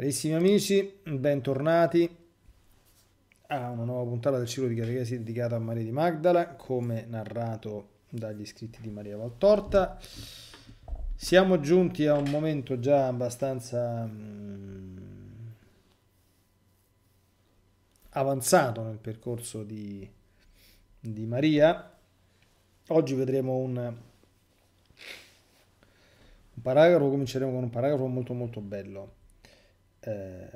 Carissimi amici, bentornati a una nuova puntata del ciclo di catechesi dedicata a Maria di Magdala, come narrato dagli iscritti di Maria Valtorta. Siamo giunti a un momento già abbastanza mm, avanzato nel percorso di, di Maria. Oggi vedremo un, un paragrafo, cominceremo con un paragrafo molto molto bello eh,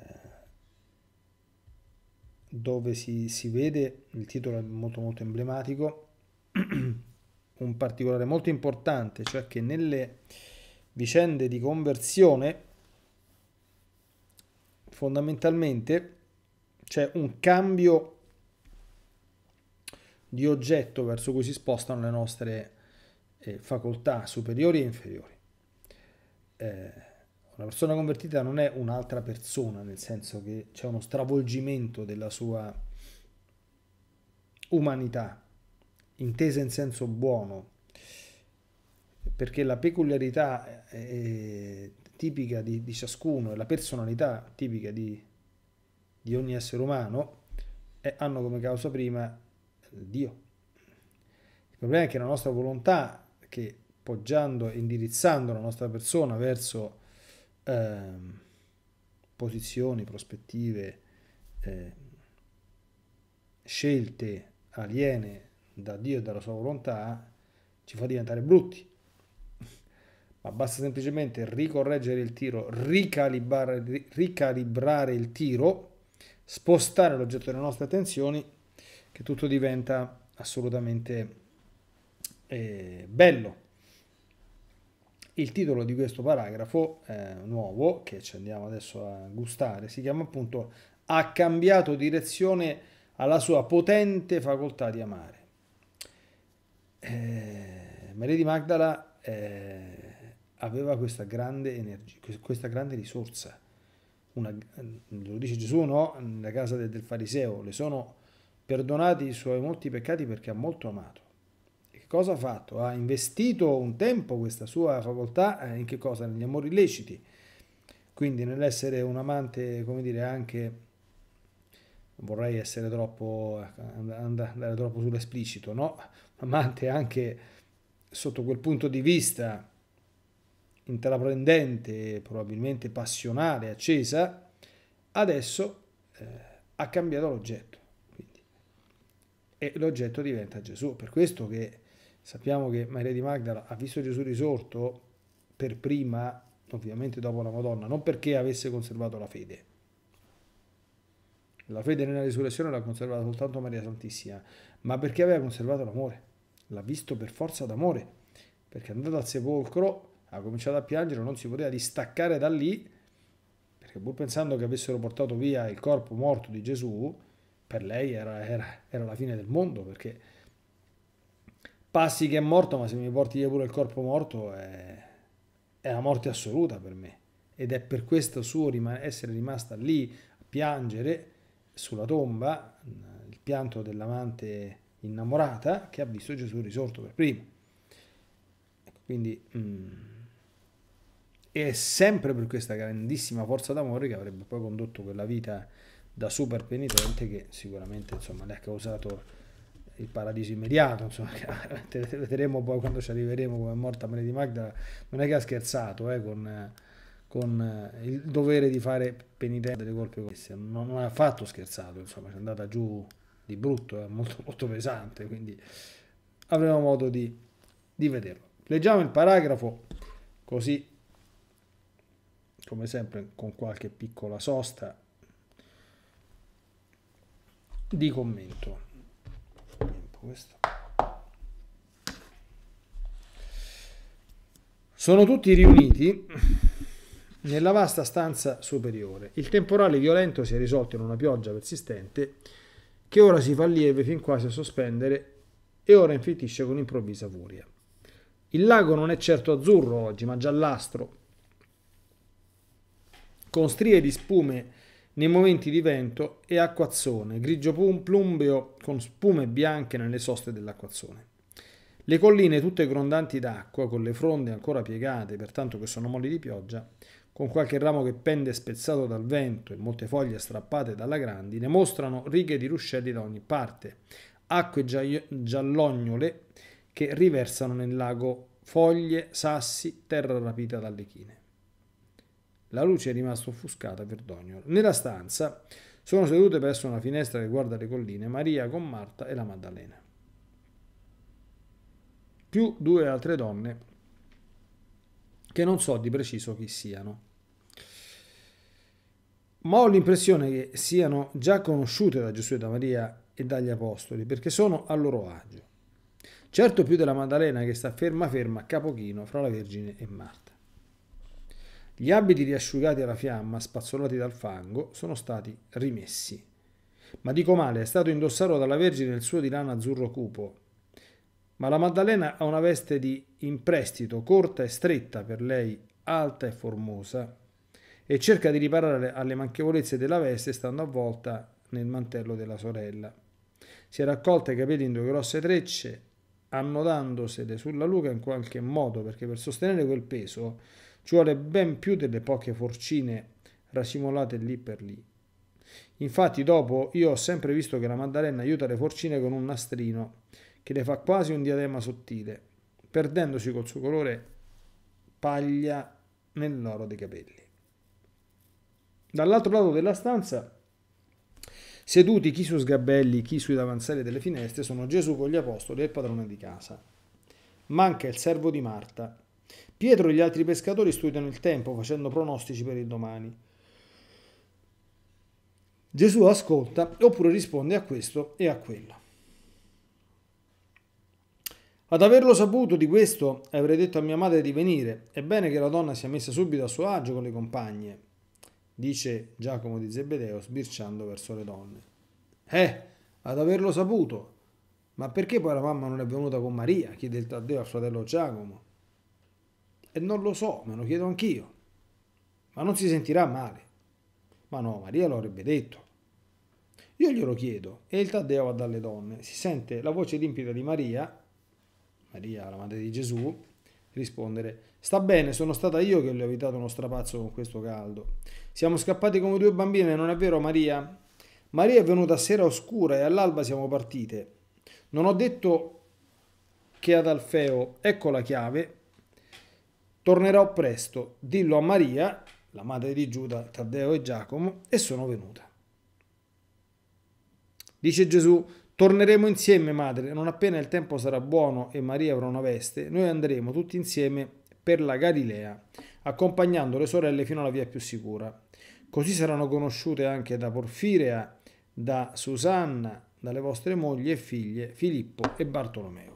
dove si, si, vede, il titolo è molto molto emblematico, un particolare molto importante, cioè che nelle vicende di conversione fondamentalmente c'è un cambio di oggetto verso cui si spostano le nostre eh, facoltà superiori e inferiori. Eh, una persona convertita non è un'altra persona, nel senso che c'è uno stravolgimento della sua umanità, intesa in senso buono, perché la peculiarità eh, eh, tipica di, di, ciascuno e la personalità tipica di, di ogni essere umano è, hanno come causa prima Dio. Il problema è che la nostra volontà, che poggiando e indirizzando la nostra persona verso eh, posizioni, prospettive, eh, scelte aliene da Dio e dalla sua volontà, ci fa diventare brutti. Ma basta semplicemente ricorreggere il tiro, ricalibrare, ricalibrare il tiro, spostare l'oggetto delle nostre attenzioni, che tutto diventa assolutamente eh, bello. Il titolo di questo paragrafo eh, nuovo, che ci andiamo adesso a gustare, si chiama appunto Ha cambiato direzione alla sua potente facoltà di amare. Eh, Maria di Magdala eh, aveva questa grande energia, questa grande risorsa. Una, lo dice Gesù, no? Nella casa del, del fariseo, le sono perdonati i suoi molti peccati perché ha molto amato cosa ha fatto? Ha investito un tempo questa sua facoltà eh, in che cosa? Negli amori illeciti, quindi nell'essere un amante, come dire, anche non vorrei essere troppo ecco, andare troppo sull'esplicito, no? Amante anche sotto quel punto di vista intraprendente, probabilmente passionale, accesa, adesso eh, ha cambiato l'oggetto. E l'oggetto diventa Gesù, per questo che Sappiamo che Maria di Magdala ha visto Gesù risorto per prima, ovviamente dopo la Madonna, non perché avesse conservato la fede. La fede nella risurrezione l'ha conservata soltanto Maria Santissima, ma perché aveva conservato l'amore. L'ha visto per forza d'amore, perché è andata al sepolcro, ha cominciato a piangere, non si poteva distaccare da lì, perché pur pensando che avessero portato via il corpo morto di Gesù, per lei era, era, era la fine del mondo, perché passi che è morto, ma se mi porti via pure il corpo morto è, è la morte assoluta per me. Ed è per questo suo rim- essere rimasta lì a piangere sulla tomba, mm, il pianto dell'amante innamorata, che ha visto Gesù risorto per primo. Ecco, quindi mm, è sempre per questa grandissima forza d'amore che avrebbe poi condotto quella vita da super penitente che sicuramente insomma, le ha causato il paradiso immediato, insomma, vedremo poi quando ci arriveremo come è morta Maria di Magdala, non è che ha scherzato eh, con, con, il dovere di fare penitenza delle colpe commesse, non, non ha affatto scherzato, insomma, è andata giù di brutto, è molto, molto pesante, quindi avremo modo di, di vederlo. Leggiamo il paragrafo così, come sempre, con qualche piccola sosta di commento questo. Sono tutti riuniti nella vasta stanza superiore. Il temporale violento si è risolto in una pioggia persistente che ora si fa lieve fin quasi a sospendere e ora infittisce con improvvisa furia. Il lago non è certo azzurro oggi, ma giallastro, con strie di spume nei momenti di vento e acquazzone, grigio plumbeo con spume bianche nelle soste dell'acquazzone. Le colline tutte grondanti d'acqua, con le fronde ancora piegate, pertanto che sono molli di pioggia, con qualche ramo che pende spezzato dal vento e molte foglie strappate dalla grandine, mostrano righe di ruscelli da ogni parte, acque giallognole che riversano nel lago foglie, sassi, terra rapita dalle chine. La luce è rimasta offuscata per Dognolo. Nella stanza sono sedute presso una finestra che guarda le colline Maria con Marta e la Maddalena. Più due altre donne che non so di preciso chi siano ma ho l'impressione che siano già conosciute da Gesù e da Maria e dagli Apostoli, perché sono a loro agio. Certo più della Maddalena che sta ferma ferma a capochino fra la Vergine e Marta. Gli abiti riasciugati alla fiamma, spazzolati dal fango, sono stati rimessi. Ma dico male, è stato indossato dalla Vergine il suo di lana azzurro cupo. Ma la Maddalena ha una veste di imprestito, corta e stretta per lei, alta e formosa, e cerca di riparare alle manchevolezze della veste stando avvolta nel mantello della sorella. Si è raccolta i capelli in due grosse trecce, annodandosele sulla nuca in qualche modo, perché per sostenere quel peso ci vuole ben più delle poche forcine rasimolate lì per lì. Infatti dopo io ho sempre visto che la Maddalena aiuta le forcine con un nastrino che le fa quasi un diadema sottile, perdendosi col suo colore paglia nell'oro dei capelli. Dall'altro lato della stanza, seduti chi su sgabelli, chi sui davanzali delle finestre, sono Gesù con gli apostoli e il padrone di casa. Manca il servo di Marta, Pietro e gli altri pescatori studiano il tempo facendo pronostici per il domani. Gesù ascolta oppure risponde a questo e a quello. Ad averlo saputo di questo avrei detto a mia madre di venire. È bene che la donna sia messa subito a suo agio con le compagne, dice Giacomo di Zebedeo sbirciando verso le donne. Eh, ad averlo saputo. Ma perché poi la mamma non è venuta con Maria? chiede il Taddeo al fratello Giacomo. E non lo so, me lo chiedo anch'io. Ma non si sentirà male. Ma no, Maria lo avrebbe detto. Io glielo chiedo e il Taddeo va dalle donne. Si sente la voce limpida di Maria, Maria la madre di Gesù, rispondere Sta bene, sono stata io che le ho evitato uno strapazzo con questo caldo. Siamo scappati come due bambine, non è vero Maria? Maria è venuta a sera oscura e all'alba siamo partite. Non ho detto che ad Alfeo ecco la chiave Tornerò presto, dillo a Maria, la madre di Giuda, Taddeo e Giacomo, e sono venuta. Dice Gesù, torneremo insieme, madre, non appena il tempo sarà buono e Maria avrà una veste, noi andremo tutti insieme per la Galilea, accompagnando le sorelle fino alla via più sicura. Così saranno conosciute anche da Porfirea, da Susanna, dalle vostre mogli e figlie, Filippo e Bartolomeo.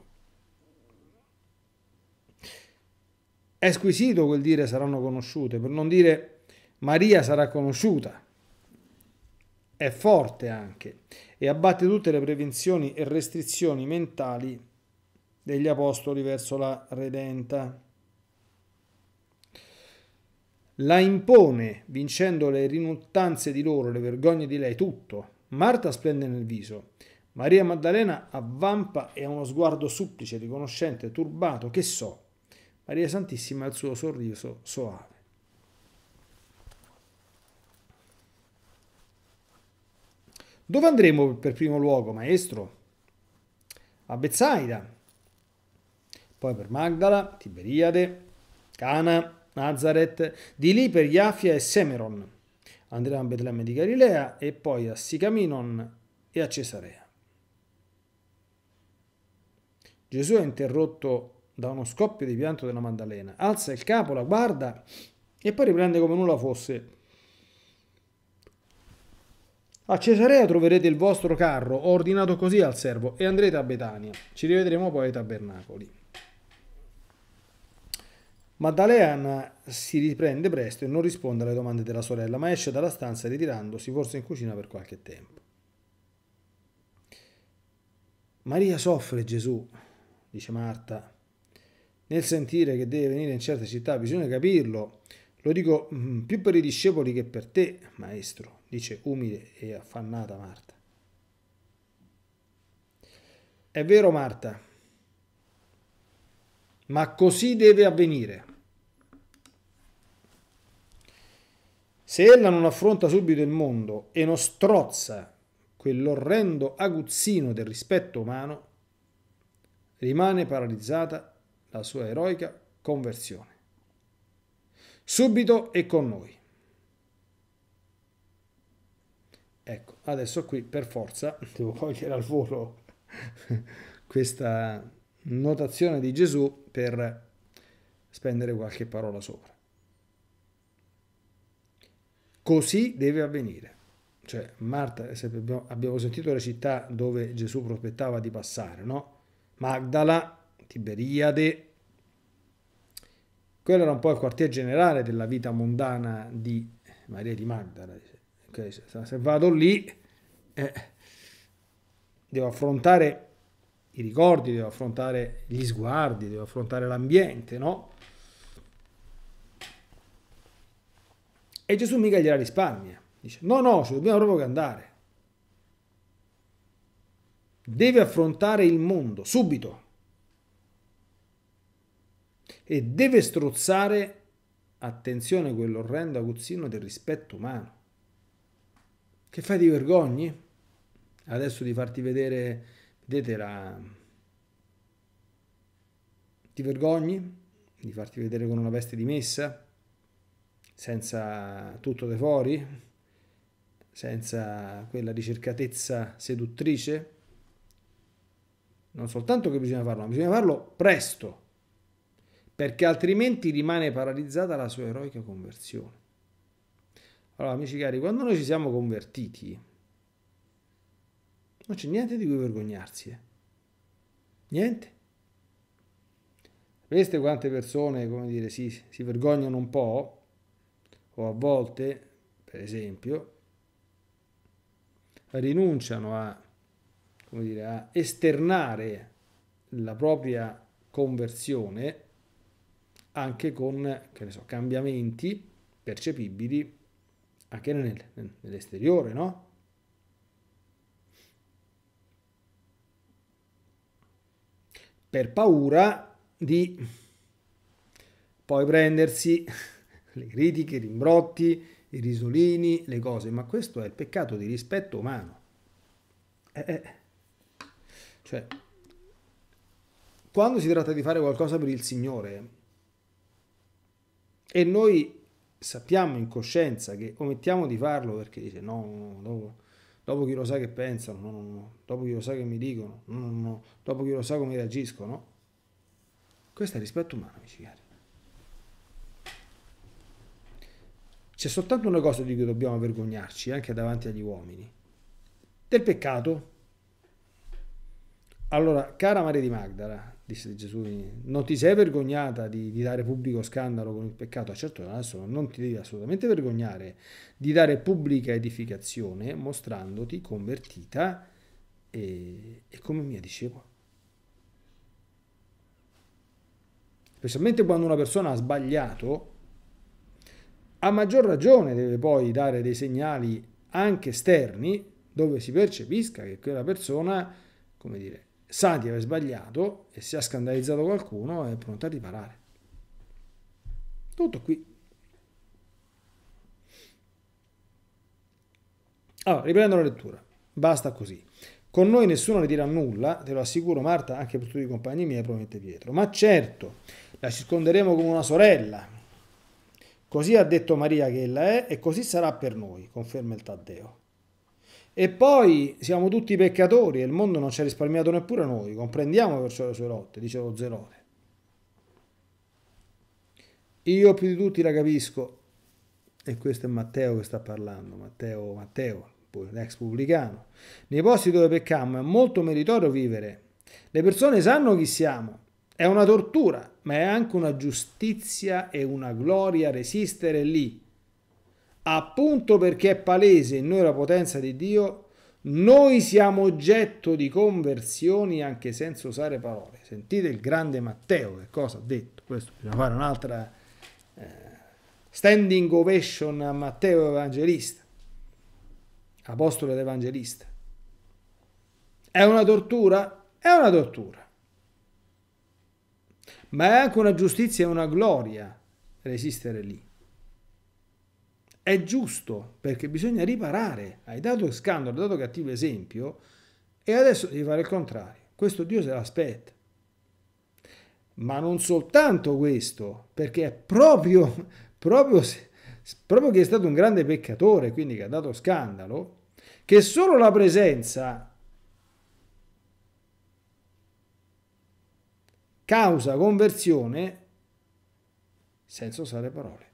È squisito quel dire saranno conosciute, per non dire Maria sarà conosciuta. È forte anche e abbatte tutte le prevenzioni e restrizioni mentali degli apostoli verso la redenta. La impone, vincendo le rinuttanze di loro, le vergogne di lei, tutto. Marta splende nel viso, Maria Maddalena avvampa e ha uno sguardo supplice, riconoscente, turbato, che so, Maria Santissima e il suo sorriso soave. Dove andremo per primo luogo, maestro? A Bezzaida, poi per Magdala, Tiberiade, Cana, Nazareth, di lì per Iafia e Semeron. Andremo a Betlemme di Galilea e poi a Sicaminon e a Cesarea. Gesù ha interrotto da uno scoppio di pianto della Maddalena, alza il capo, la guarda e poi riprende come nulla fosse. A Cesarea troverete il vostro carro, ho ordinato così al servo, e andrete a Betania. Ci rivedremo poi ai tabernacoli. Maddalena si riprende presto e non risponde alle domande della sorella, ma esce dalla stanza ritirandosi forse in cucina per qualche tempo. Maria soffre Gesù, dice Marta nel sentire che deve venire in certe città, bisogna capirlo. Lo dico mm, più per i discepoli che per te, maestro, dice umile e affannata Marta. È vero Marta, ma così deve avvenire. Se ella non affronta subito il mondo e non strozza quell'orrendo aguzzino del rispetto umano, rimane paralizzata la sua eroica conversione. Subito è con noi. Ecco, adesso qui per forza devo cogliere al volo questa notazione di Gesù per spendere qualche parola sopra. Così deve avvenire. Cioè, Marta, abbiamo sentito la città dove Gesù prospettava di passare, no? Magdala Tiberiade. Quello era un po' il quartier generale della vita mondana di Maria di Magdala. se vado lì eh, devo affrontare i ricordi, devo affrontare gli sguardi, devo affrontare l'ambiente, no? E Gesù mica gliela risparmia. Dice, no, no, ci dobbiamo proprio andare. Deve affrontare il mondo, subito e deve strozzare, attenzione, quell'orrendo aguzzino del rispetto umano. Che fai di vergogni? Adesso di farti vedere, vedete la... Ti vergogni di farti vedere con una veste di messa, senza tutto de fuori, senza quella ricercatezza seduttrice? Non soltanto che bisogna farlo, ma bisogna farlo presto perché altrimenti rimane paralizzata la sua eroica conversione. Allora, amici cari, quando noi ci siamo convertiti, non c'è niente di cui vergognarsi. Eh? Niente. Sapete quante persone, come dire, si, si vergognano un po', o a volte, per esempio, rinunciano a, come dire, a esternare la propria conversione anche con che ne so, cambiamenti percepibili anche nel, nell'esteriore, no? Per paura di poi prendersi le critiche, i rimbrotti, i risolini, le cose, ma questo è il peccato di rispetto umano. Eh, eh. Cioè, quando si tratta di fare qualcosa per il Signore, e noi sappiamo in coscienza che omettiamo di farlo perché dice no, no, no dopo, dopo, chi lo sa che pensano, no, no, no, dopo chi lo sa che mi dicono, no, no, no, dopo chi lo sa come reagiscono, questo è rispetto umano, amici cari. C'è soltanto una cosa di cui dobbiamo vergognarci anche davanti agli uomini, del peccato. Allora, cara Maria di Magdala, disse Gesù, non ti sei vergognata di, di, dare pubblico scandalo con il peccato? Certo, adesso non ti devi assolutamente vergognare di dare pubblica edificazione mostrandoti convertita e, e come mia discepola. Specialmente quando una persona ha sbagliato, a maggior ragione deve poi dare dei segnali anche esterni dove si percepisca che quella persona, come dire, sa di aver sbagliato e se ha scandalizzato qualcuno è pronta a riparare. Tutto qui. Allora, riprendo la lettura. Basta così. Con noi nessuno ne dirà nulla, te lo assicuro Marta, anche per tutti i compagni miei, promette Pietro. Ma certo, la circonderemo come una sorella. Così ha detto Maria che ella è e così sarà per noi, conferma il Taddeo. E poi siamo tutti peccatori e il mondo non ci ha risparmiato neppure noi, comprendiamo perciò le sue lotte, dice lo Zerote. Io più di tutti la capisco, e questo è Matteo che sta parlando, Matteo, Matteo, l'ex pubblicano. Nei posti dove peccammo è molto meritorio vivere. Le persone sanno chi siamo. È una tortura, ma è anche una giustizia e una gloria resistere lì appunto perché è palese in noi la potenza di Dio, noi siamo oggetto di conversioni anche senza usare parole. Sentite il grande Matteo che cosa ha detto. Questo bisogna fare un'altra eh, standing ovation a Matteo Evangelista, apostolo ed evangelista. È una tortura? È una tortura. Ma è anche una giustizia e una gloria resistere lì è giusto perché bisogna riparare. Hai dato scandalo, hai dato cattivo esempio e adesso devi fare il contrario. Questo Dio se l'aspetta. Ma non soltanto questo, perché è proprio, proprio, proprio che è stato un grande peccatore, quindi che ha dato scandalo, che solo la presenza causa conversione, senza usare parole.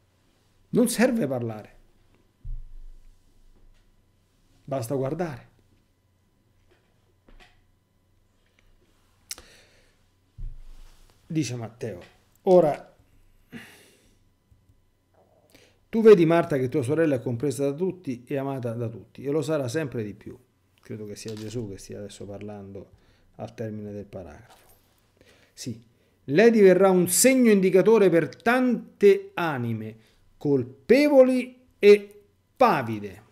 Non serve parlare. Basta guardare. Dice Matteo, ora tu vedi Marta che tua sorella è compresa da tutti e amata da tutti e lo sarà sempre di più. Credo che sia Gesù che stia adesso parlando al termine del paragrafo. Sì, lei diverrà un segno indicatore per tante anime colpevoli e pavide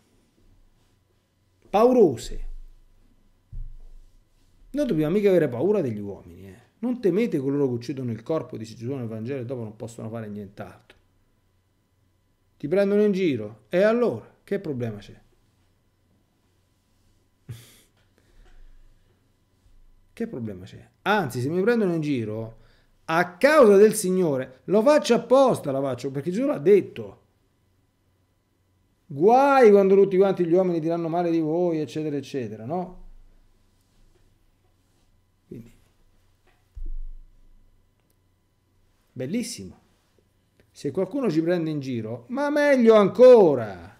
paurose. Noi dobbiamo mica avere paura degli uomini. Eh. Non temete coloro che uccidono il corpo, dice Gesù nel Vangelo, e dopo non possono fare nient'altro. Ti prendono in giro. E allora, che problema c'è? che problema c'è? Anzi, se mi prendono in giro, a causa del Signore, lo faccio apposta, la faccio, perché Gesù l'ha detto. Guai quando tutti quanti gli uomini diranno male di voi, eccetera, eccetera, no? Quindi, bellissimo. Se qualcuno ci prende in giro, ma meglio ancora!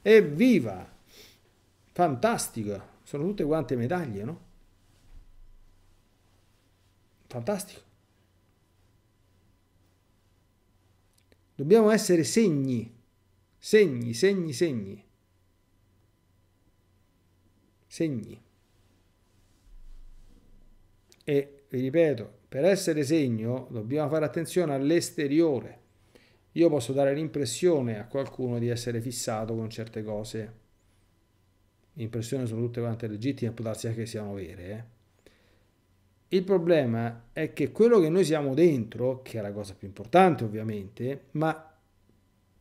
Evviva! Fantastico! Sono tutte quante medaglie, no? Fantastico. Dobbiamo essere segni Segni, segni, segni. Segni. E vi ripeto, per essere segno dobbiamo fare attenzione all'esteriore. Io posso dare l'impressione a qualcuno di essere fissato con certe cose. L'impressione sono tutte quante legittime, può darsi che siano vere. Eh? Il problema è che quello che noi siamo dentro, che è la cosa più importante ovviamente, ma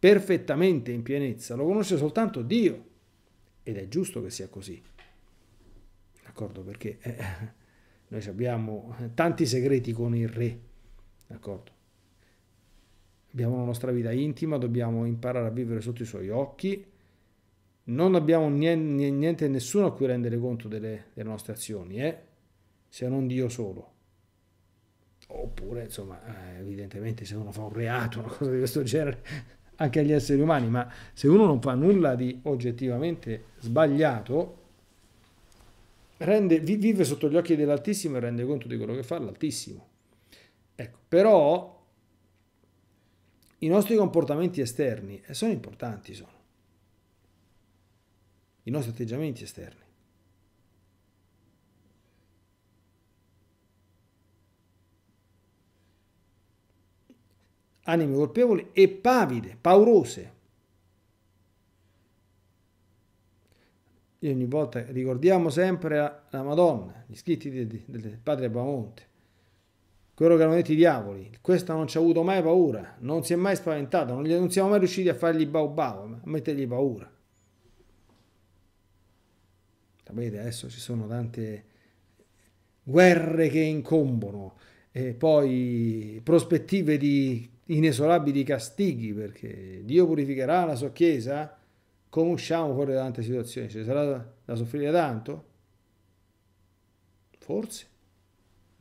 perfettamente in pienezza, lo conosce soltanto Dio. Ed è giusto che sia così. D'accordo? Perché eh, noi abbiamo tanti segreti con il Re. D'accordo? Abbiamo la nostra vita intima, dobbiamo imparare a vivere sotto i suoi occhi. Non abbiamo niente, niente nessuno a cui rendere conto delle, delle nostre azioni, eh? se non Dio solo oppure insomma eh, evidentemente se uno fa un reato una cosa di questo genere anche agli esseri umani, ma se uno non fa nulla di oggettivamente sbagliato, rende, vive sotto gli occhi dell'Altissimo e rende conto di quello che fa l'Altissimo. Ecco, però i nostri comportamenti esterni sono importanti, sono i nostri atteggiamenti esterni. anime colpevoli e pavide, paurose. E ogni volta ricordiamo sempre la Madonna, gli scritti del padre Bamonte, quello che hanno detto i diavoli, questa non ci ha avuto mai paura, non si è mai spaventata, non, non siamo mai riusciti a fargli bau bau, a mettergli paura. Sapete, adesso ci sono tante guerre che incombono, e poi prospettive di inesorabili castighi, perché Dio purificherà la sua Chiesa? Come usciamo fuori da tante situazioni? Ci sarà da soffrire tanto? Forse.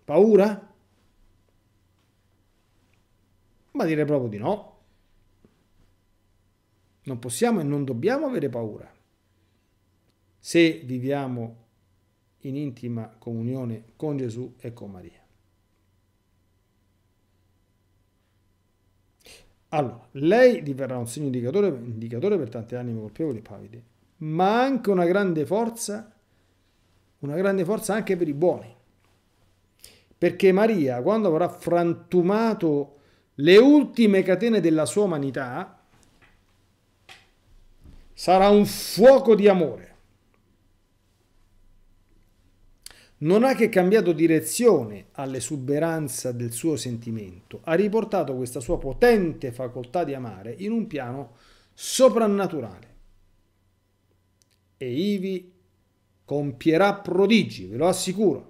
Paura? Ma dire proprio di no. Non possiamo e non dobbiamo avere paura. Se viviamo in intima comunione con Gesù e con Maria. Allora, lei diverrà un segno indicatore, indicatore per tante anime colpevoli e pavide, ma anche una grande forza, una grande forza anche per i buoni. Perché Maria, quando avrà frantumato le ultime catene della sua umanità, sarà un fuoco di amore non ha che cambiato direzione all'esuberanza del suo sentimento, ha riportato questa sua potente facoltà di amare in un piano soprannaturale. E Ivi compierà prodigi, ve lo assicuro.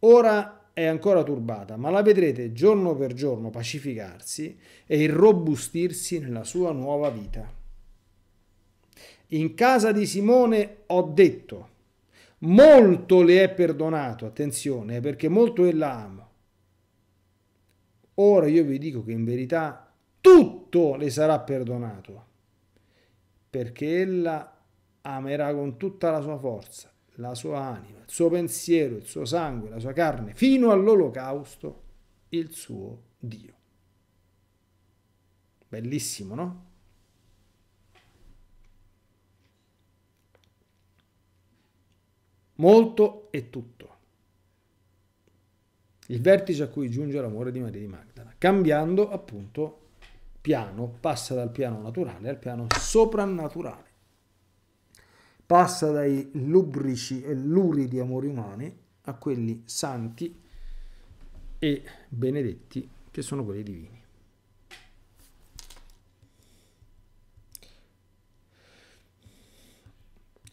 Ora è ancora turbata, ma la vedrete giorno per giorno pacificarsi e irrobustirsi nella sua nuova vita. In casa di Simone ho detto molto le è perdonato, attenzione, eh, perché molto ella amo. Ora io vi dico che in verità tutto le sarà perdonato, perché ella amerà con tutta la sua forza, la sua anima, il suo pensiero, il suo sangue, la sua carne, fino all'olocausto, il suo Dio. Bellissimo, no? molto e tutto. Il vertice a cui giunge l'amore di Maria di Magdala, cambiando appunto piano, passa dal piano naturale al piano soprannaturale. Passa dai lubrici e luridi amori umani a quelli santi e benedetti che sono quelli divini.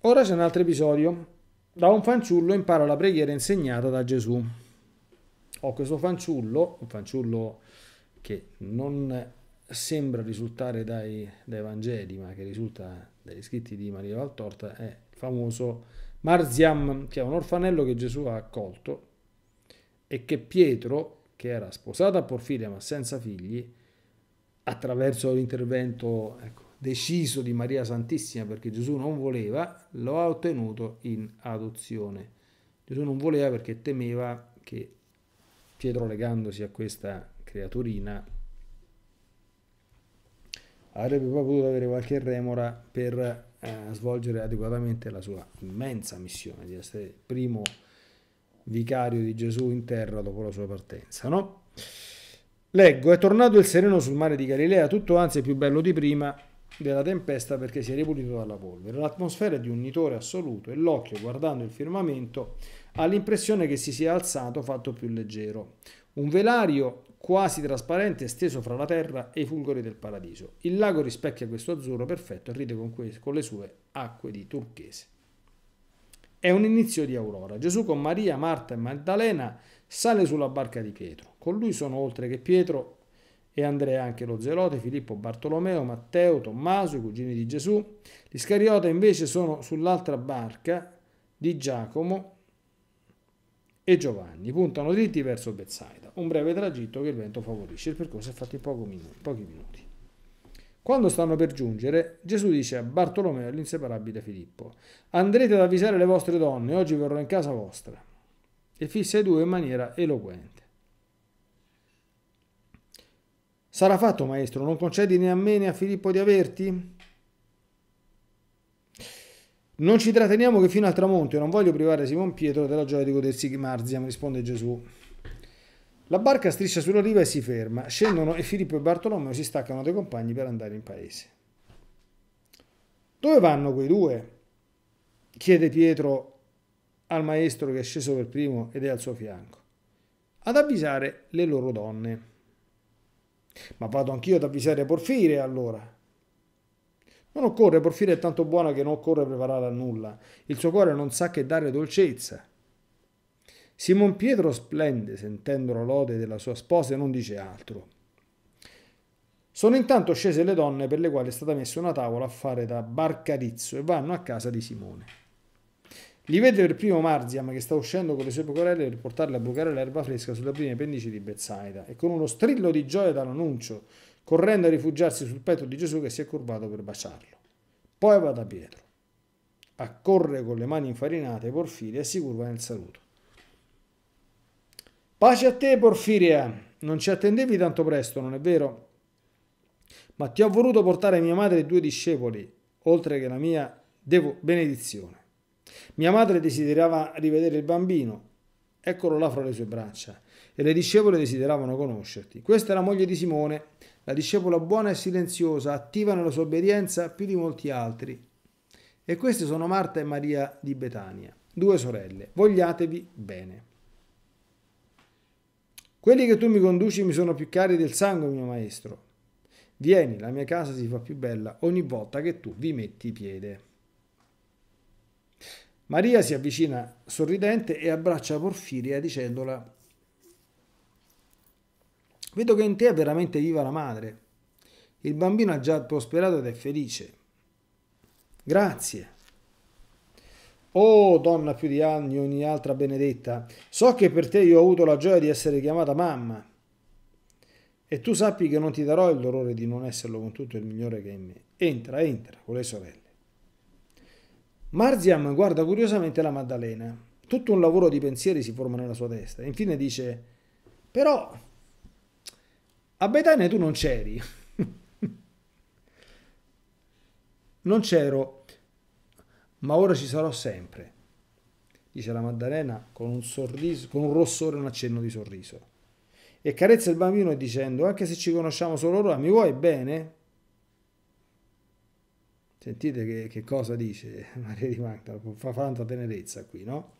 Ora c'è un altro episodio da un fanciullo impara la preghiera insegnata da Gesù. Ho oh, questo fanciullo, un fanciullo che non sembra risultare dai, dai Vangeli, ma che risulta dagli scritti di Maria Valtorta, è il famoso Marziam, che è un orfanello che Gesù ha accolto e che Pietro, che era sposato a Porfiria ma senza figli, attraverso l'intervento ecco, deciso di Maria Santissima perché Gesù non voleva, lo ha ottenuto in adozione. Gesù non voleva perché temeva che Pietro legandosi a questa creaturina avrebbe proprio potuto avere qualche remora per eh, svolgere adeguatamente la sua immensa missione di essere primo vicario di Gesù in terra dopo la sua partenza, no? Leggo, è tornato il sereno sul mare di Galilea, tutto anzi è più bello di prima, della tempesta perché si è ripulito dalla polvere. L'atmosfera è di un nitore assoluto e l'occhio, guardando il firmamento, ha l'impressione che si sia alzato fatto più leggero. Un velario quasi trasparente steso fra la terra e i fulgori del paradiso. Il lago rispecchia questo azzurro perfetto e ride con, con le sue acque di turchese. È un inizio di aurora. Gesù con Maria, Marta e Maddalena sale sulla barca di Pietro. Con lui sono oltre che Pietro e Andrea anche lo Zelote, Filippo, Bartolomeo, Matteo, Tommaso, i cugini di Gesù. Gli Scariota invece sono sull'altra barca di Giacomo e Giovanni, puntano dritti verso Bezzaida, un breve tragitto che il vento favorisce, il percorso è fatto in minuti, pochi minuti. Quando stanno per giungere, Gesù dice a Bartolomeo e all'inseparabile Filippo, andrete ad avvisare le vostre donne, oggi verrò in casa vostra. E fissa i due in maniera eloquente. Sarà fatto, maestro, non concedi né a me né a Filippo di averti? Non ci tratteniamo che fino al tramonto, io non voglio privare Simon Pietro della gioia di godersi Marziam, risponde Gesù. La barca striscia sulla riva e si ferma. Scendono e Filippo e Bartolomeo si staccano dai compagni per andare in paese. Dove vanno quei due? chiede Pietro al maestro che è sceso per primo ed è al suo fianco. Ad avvisare le loro donne. Ma vado anch'io ad avvisare Porfire allora. Non occorre, Porfire è tanto buona che non occorre preparare a nulla. Il suo cuore non sa che dare dolcezza. Simon Pietro splende, sentendo la lode della sua sposa, e non dice altro. Sono intanto scese le donne per le quali è stata messa una tavola a fare da barcarizzo e vanno a casa di Simone. Li vede per primo Marziam che sta uscendo con le sue pecorelle per portarle a bucare l'erba fresca sulle prime pendici di Bezzaida e con uno strillo di gioia dall'annuncio, correndo a rifugiarsi sul petto di Gesù che si è curvato per baciarlo. Poi va da Pietro. Accorre con le mani infarinate Porfiria e si curva nel saluto. Pace a te, Porfiria! Non ci attendevi tanto presto, non è vero? Ma ti ho voluto portare mia madre e due discepoli, oltre che la mia devo- benedizione. Mia madre desiderava rivedere il bambino, eccolo là fra le sue braccia, e le discepole desideravano conoscerti. Questa è la moglie di Simone, la discepola buona e silenziosa, attiva nella sua obbedienza più di molti altri. E queste sono Marta e Maria di Betania, due sorelle. Vogliatevi bene. Quelli che tu mi conduci mi sono più cari del sangue, mio maestro. Vieni, la mia casa si fa più bella ogni volta che tu vi metti piede. Maria si avvicina sorridente e abbraccia Porfiria dicendola Vedo che in te è veramente viva la madre. Il bambino ha già prosperato ed è felice. Grazie. Oh, donna più di anni ogni altra benedetta, so che per te io ho avuto la gioia di essere chiamata mamma. E tu sappi che non ti darò il dolore di non esserlo con tutto il migliore che è in me. Entra, entra, con le sorelle. Marziam guarda curiosamente la Maddalena. Tutto un lavoro di pensieri si forma nella sua testa. Infine dice, però a Betania tu non c'eri. non c'ero, ma ora ci sarò sempre, dice la Maddalena con un, sorriso, con un rossore e un accenno di sorriso. E carezza il bambino dicendo, anche se ci conosciamo solo ora, mi vuoi bene? Sentite che, che cosa dice Maria di Magdala, fa tanta tenerezza qui, no?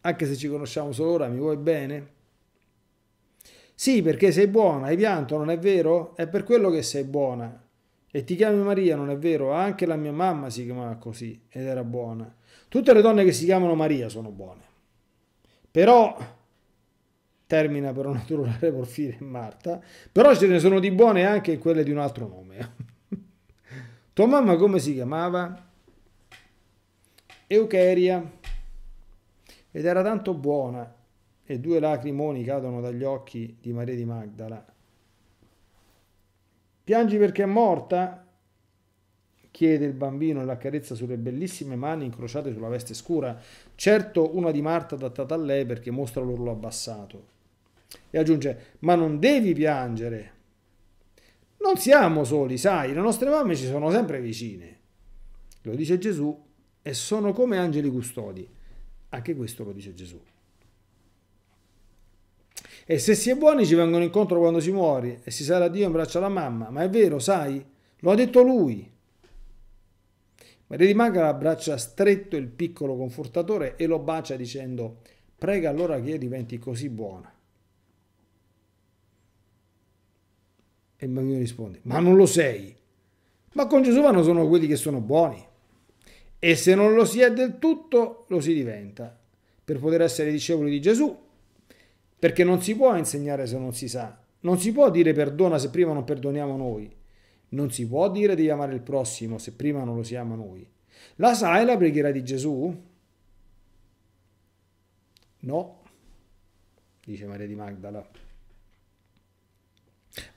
Anche se ci conosciamo solo ora, mi vuoi bene? Sì, perché sei buona, hai pianto, non è vero? È per quello che sei buona. E ti chiami Maria, non è vero? Anche la mia mamma si chiamava così ed era buona. Tutte le donne che si chiamano Maria sono buone. Però, termina per una naturale Porfire e Marta, però ce ne sono di buone anche quelle di un altro nome. Tua mamma come si chiamava? Eucheria. Ed era tanto buona, e due lacrimoni cadono dagli occhi di Maria di Magdala. Piangi perché è morta? chiede il bambino e la carezza sulle bellissime mani incrociate sulla veste scura, certo una di Marta adattata a lei perché mostra l'orlo abbassato. E aggiunge, ma non devi piangere, non siamo soli, sai, le nostre mamme ci sono sempre vicine. Lo dice Gesù e sono come angeli custodi. Anche questo lo dice Gesù. E se si è buoni ci vengono incontro quando si muore e si sale a Dio in braccio alla mamma, ma è vero, sai, lo ha detto lui. Maria di Magdala abbraccia stretto il piccolo confortatore e lo bacia dicendo, prega allora che io diventi così buona. E il bambino risponde, ma non lo sei. Ma con Gesù vanno solo quelli che sono buoni. E se non lo si è del tutto, lo si diventa, per poter essere discepoli di Gesù. Perché non si può insegnare se non si sa. Non si può dire perdona se prima non perdoniamo noi. Non si può dire di amare il prossimo se prima non lo si ama noi. La sai la preghiera di Gesù? No, dice Maria di Magdala.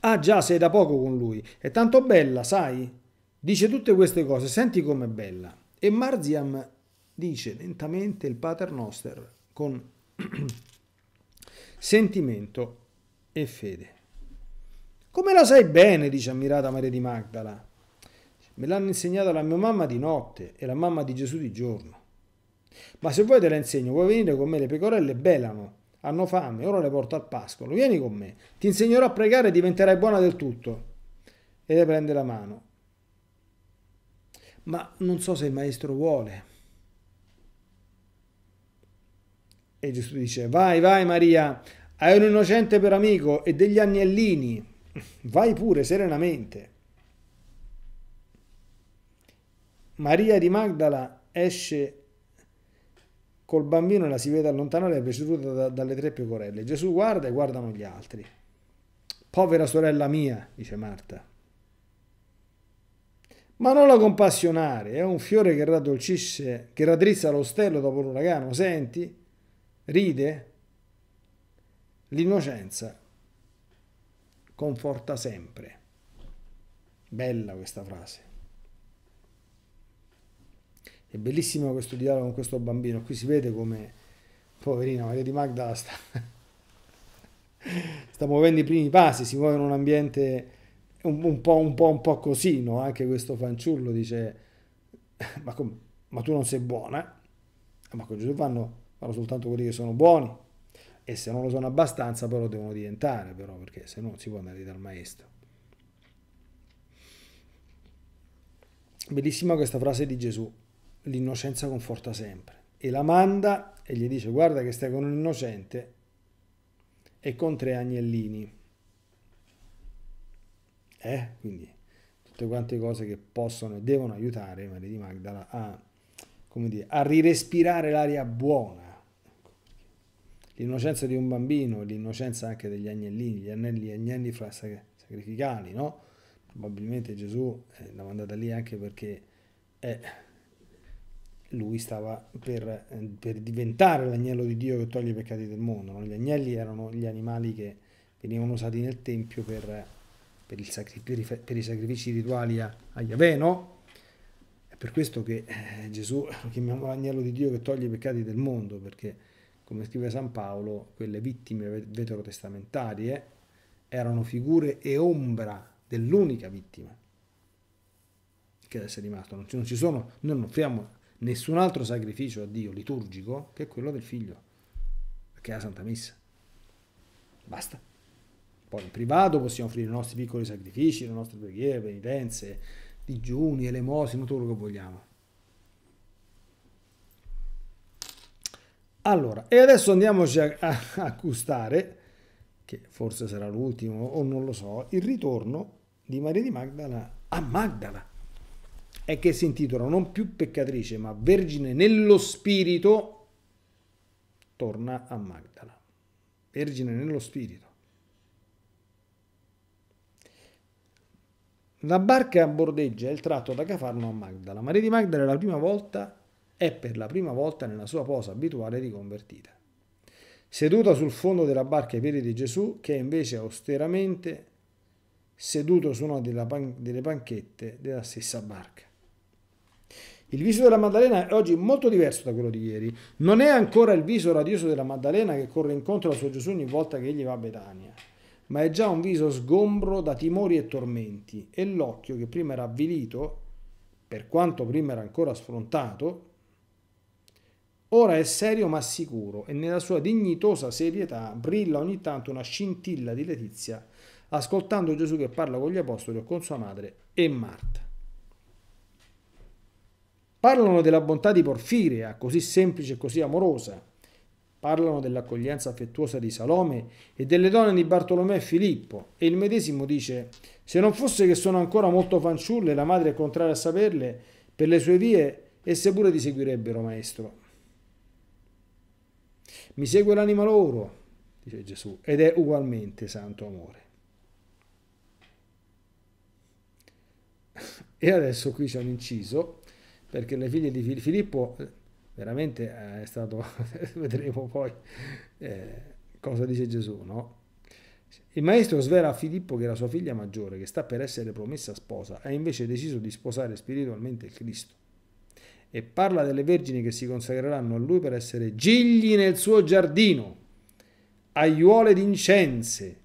Ah già, sei da poco con lui. È tanto bella, sai? Dice tutte queste cose, senti com'è bella. E Marziam dice lentamente il paternoster con sentimento e fede. Come la sai bene, dice ammirata Maria di Magdala. Me l'hanno insegnata la mia mamma di notte e la mamma di Gesù di giorno. Ma se vuoi te la insegno, vuoi venire con me, le pecorelle belano hanno fame, ora le porto al pascolo, vieni con me, ti insegnerò a pregare e diventerai buona del tutto. E le prende la mano. Ma non so se il maestro vuole. E Gesù dice, vai, vai Maria, hai un innocente per amico e degli agnellini, vai pure serenamente. Maria di Magdala esce col bambino la si vede allontanare preceduta da, dalle tre pecorelle. Gesù guarda e guardano gli altri. Povera sorella mia, dice Marta. Ma non la compassionare, è un fiore che raddolcisce, che raddrizza l'ostello dopo l'uragano. Senti? Ride? L'innocenza conforta sempre. Bella questa frase. È bellissimo questo dialogo con questo bambino. Qui si vede come, poverina Maria di Magda sta, sta muovendo i primi passi, si muove in un ambiente un, un, po', un, po', un po' così, no? Anche questo fanciullo dice, ma, com, ma tu non sei buona? Ma con Gesù fanno, vanno soltanto quelli che sono buoni e se non lo sono abbastanza però devono diventare, però, perché se no si può andare dal maestro. Bellissima questa frase di Gesù l'innocenza conforta sempre. E la manda e gli dice guarda che stai con un innocente e con tre agnellini. Eh? Quindi tutte quante cose che possono e devono aiutare Maria di Magdala a, come dire, a rirespirare l'aria buona. L'innocenza di un bambino, l'innocenza anche degli agnellini, gli anelli, gli agnelli fra sacrificali, no? Probabilmente Gesù eh, l'ha mandata lì anche perché è lui stava per, per diventare l'agnello di Dio che toglie i peccati del mondo. No? Gli agnelli erano gli animali che venivano usati nel Tempio per, per, sacri, per, i, per i, sacrifici rituali a, a Yahweh, no? È per questo che eh, Gesù lo chiamiamo l'agnello di Dio che toglie i peccati del mondo, perché come scrive San Paolo, quelle vittime veterotestamentarie erano figure e ombra dell'unica vittima che adesso è rimasto. Non ci, non ci sono, noi non offriamo nessun altro sacrificio a Dio liturgico che quello del figlio, che è la Santa Messa. Basta. Poi in privato possiamo offrire i nostri piccoli sacrifici, le nostre preghiere, penitenze, digiuni, elemosine, tutto quello che vogliamo. Allora, e adesso andiamoci a, a, a gustare, che forse sarà l'ultimo o non lo so, il ritorno di Maria di Magdala a Magdala e che si intitola non più peccatrice ma vergine nello spirito, torna a Magdala. Vergine nello spirito. La barca bordeggia il tratto da Cafarno a Magdala. Maria di Magdala è la prima volta è per la prima volta nella sua posa abituale riconvertita. Seduta sul fondo della barca ai piedi di Gesù, che invece austeramente seduto su una delle panchette della stessa barca. Il viso della Maddalena è oggi molto diverso da quello di ieri. Non è ancora il viso radioso della Maddalena che corre incontro al suo Gesù ogni volta che egli va a Betania, ma è già un viso sgombro da timori e tormenti e l'occhio che prima era avvilito, per quanto prima era ancora sfrontato, ora è serio ma sicuro e nella sua dignitosa serietà brilla ogni tanto una scintilla di letizia ascoltando Gesù che parla con gli apostoli o con sua madre e Marta. Parlano della bontà di Porfiria, così semplice e così amorosa. Parlano dell'accoglienza affettuosa di Salome e delle donne di Bartolomeo e Filippo. E il medesimo dice, se non fosse che sono ancora molto fanciulle, la madre è contraria a saperle, per le sue vie esse pure ti seguirebbero, maestro. Mi segue l'anima loro, dice Gesù, ed è ugualmente santo amore. E adesso qui c'è un inciso, perché le figlie di Filippo, eh, veramente eh, è stato, vedremo poi eh, cosa dice Gesù, no? Il maestro svela a Filippo che la sua figlia maggiore, che sta per essere promessa sposa, ha invece deciso di sposare spiritualmente il Cristo. E parla delle vergini che si consacreranno a lui per essere gigli nel suo giardino, aiuole d'incense,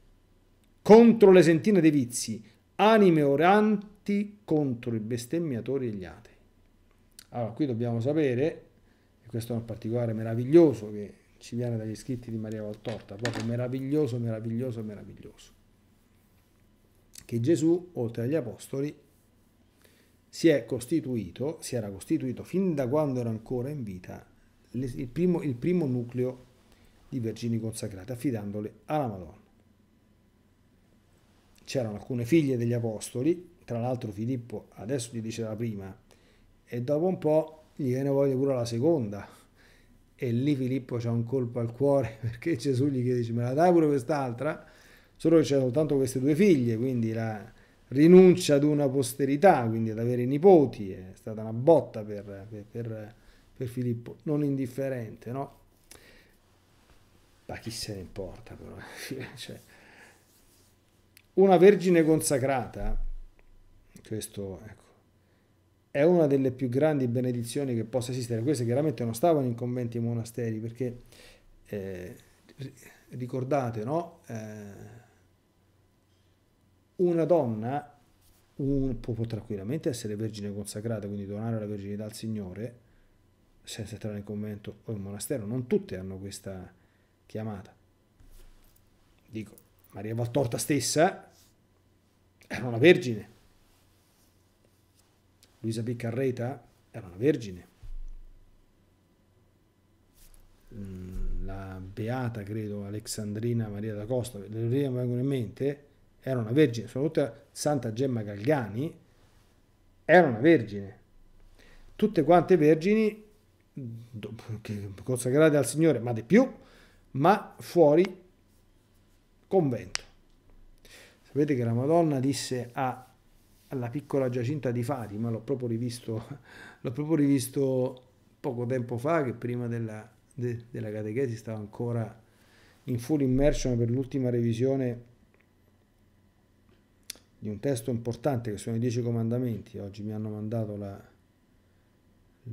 contro le sentine dei vizi, anime oranti fatti contro i bestemmiatori e gli atei. Allora, qui dobbiamo sapere, e questo è un particolare meraviglioso che ci viene dagli scritti di Maria Valtorta, proprio meraviglioso, meraviglioso, meraviglioso, che Gesù, oltre agli apostoli, si è costituito, si era costituito fin da quando era ancora in vita, il primo, il primo nucleo di vergini consacrate, affidandole alla Madonna. C'erano alcune figlie degli apostoli, tra l'altro Filippo adesso gli dice la prima e dopo un po' gli viene voglia pure la seconda e lì Filippo c'ha un colpo al cuore perché Gesù gli chiede me la dai pure quest'altra solo che c'è soltanto queste due figlie quindi la rinuncia ad una posterità quindi ad avere nipoti è stata una botta per, per, per, per Filippo non indifferente no? ma chi se ne importa però cioè, una vergine consacrata questo ecco, è una delle più grandi benedizioni che possa esistere. Queste chiaramente non stavano in conventi e monasteri perché eh, ricordate, no? Eh, una donna un, può, può tranquillamente essere vergine consacrata, quindi donare la verginità al Signore senza entrare in convento o in monastero. Non tutte hanno questa chiamata. Dico, Maria Valtorta stessa era una vergine, Luisa Carreta era una vergine. Mm, la beata, credo, Alexandrina Maria da Costa, le teorie mi vengono in mente, era una vergine, soprattutto Santa Gemma Galgani era una vergine. Tutte quante vergini consacrate al Signore, ma di più, ma fuori convento. Sapete che la Madonna disse a alla piccola Giacinta di Fatima, l'ho proprio rivisto, l'ho proprio rivisto poco tempo fa, che prima della, de, della catechesi stava ancora in full immersion per l'ultima revisione di un testo importante che sono i Dieci Comandamenti. Oggi mi hanno mandato